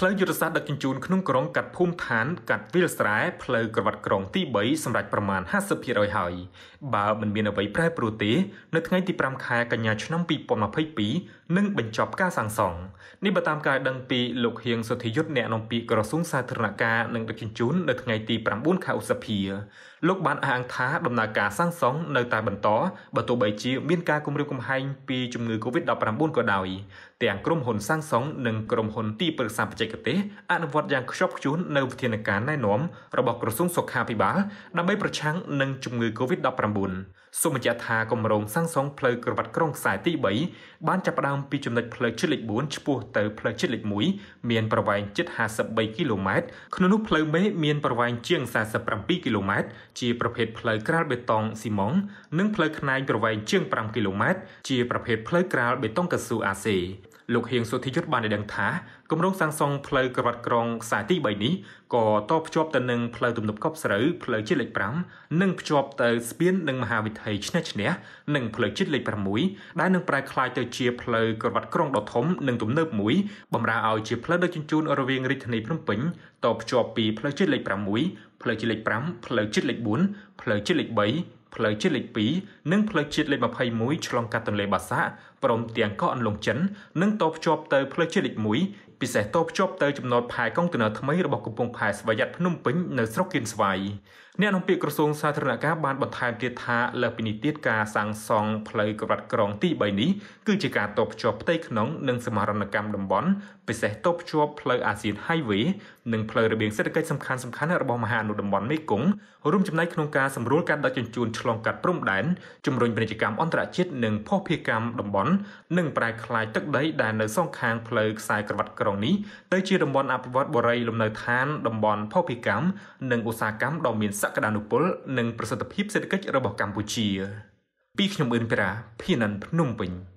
ផ្លូវយុទ្ធសាស្ត្រដឹកជញ្ជូនក្នុងក្រុងកាត់ភូមិឋានកាត់វាលស្រែផ្លូវក្រវ៉ាត់ក្រុងទី3សម្រាប់ប្រមាណ50%ហើយបើមិនមានអ្វីប្រែប្រួលទេ នៅថ្ងៃ ទី5ខែកញ្ញាឆ្នាំ2022នឹងបញ្ចប់ការសាងសង់នេះបើតាមការដឹងពីលោកហៀងសុធិយុទ្ធអ្នកនាំពាក្យក្រសួងសាធារណការនិងដឹកជញ្ជូននៅថ្ងៃទី9ខែឧសភាលោកបានអះអាងថាដំណើរការសាងសង់នៅតែបន្តបើទោះបីជា មានការគំរាមកំហែងពីជំងឺ Covid-19 ក៏ដោយទាំងក្រុមហ៊ុនសាងសង់និងក្រុមហ៊ុនទីប្រឹក្សាបច្ចេកចេកទេសអនុវត្តយ៉ាងខ្ជាប់ខ្ជួននៅវិធានការណែនាំរបស់ក្រសួងសុខាភិបាលដើម្បីប្រឆាំងនឹងជំងឺ Covid-19 សូមបញ្ជាក់ថាគម្រោងសាងសង់ផ្លូវក្រវ៉ាត់ក្រុងខ្សែទី3បានចាប់ផ្ដើមពីចំណុចផ្លូវជាតិលេខ4ឆ្ពោះទៅផ្លូវជាតិលេខ1មានប្រវែងជិត53គីឡូម៉ែត្រក្នុងនោះផ្លូវមេមានប្រវែងជាង47គីឡូម៉ែត្រជាប្រភេទផ្លូវក្រាលបេតុងស៊ីម៉ងនិងផ្លូវខ្នែងប្រវែងជាង5គីឡូម៉ែត្រជាប្រភេទផ្លូវក្រាលបេតុងកស៊ូអាសេលោកហៀងសុធិយុទ្ធបានដឹងថាគម្រោងសាងសង់ផ្លូវក្រវ៉ាត់ក្រុងខ្សែទី3នេះក៏តភ្ជាប់ទៅនឹងផ្លូវទំនប់កប់ស្រូវផ្លូវជាតិលេខ5និងភ្ជាប់ទៅស្ពាននឹងមហាវិថីឆ្នេះឆ្នះនិងផ្លូវជាតិលេខ6ដែលនឹងប្រែក្លាយទៅជាផ្លូវក្រវ៉ាត់ក្រុងដ៏ធំនិងទំនើបមួយបម្រើឲ្យជាផ្លូវដឹកជញ្ជូន រវាងរាជធានីភ្នំពេញតភ្ជាប់ពីផ្លូវជាតិលេខ6ផ្លូវជាតិលេខ5ផ្លូវជាតិលេខ4ផ្លូវជាតិលេខ3ផ្លូវជាតិលេខ2និងផ្លូវជាតិលេខ21ឆ្លងកាត់ទន្លេបាសាក់ព្រមទាំងកោះអន្លង់ចិននិងតភ្ជាប់ទៅផ្លូវជាតិលេខ1ពិសេសតភ្ជាប់ទៅចំណតផែកុងតឺន័រថ្មីរបស់កំពង់ផែស្វយ័តភ្នំពេញនៅស្រុកគៀនស្វាយអ្នកនាំពាក្យក្រសួងសាធារណការបានបន្ថែមទៀតថាលើពីនេះទៀតការសាងសង់ផ្លូវក្រវ៉ាត់ក្រងទី3នេះគឺជាការតបភ្ជាប់ផ្ទៃក្នុងនិងសមរណកម្មតំបន់ពិសេសតបភ្ជាប់ផ្លូវអាស៊ាន Highway និងផ្លូវរបៀងសេដ្ឋកិច្ចសំខាន់សំខាន់របស់មហាអនុតំបន់មេគង្គរួមចំណែកក្នុងការសម្រួលការដឹកជញ្ជូនឆ្លងកាត់ព្រំដែនជំរុញពាណិជ្ជកម្មអន្តរជាតិនិងភស្តុភារកម្មតំបន់និងប្រែក្លាយទឹកដីដែលនៅសងខាងផ្លូវខ្សែក្រវ៉ាត់ក្រងនេះទៅជាតំបន់អភិវឌ្ឍបរិយាលំនៅឋានតំបន់ភស្តុភារកម្មនិងឧស្សាហកម្មដ៏មានសសក្តានុពលនិងប្រសិទ្ធភាពសេដ្ឋកិច្ចរបស់កម្ពុជា ពីខ្ញុំអឿនប្រាភាន័នភ្នំពេញ។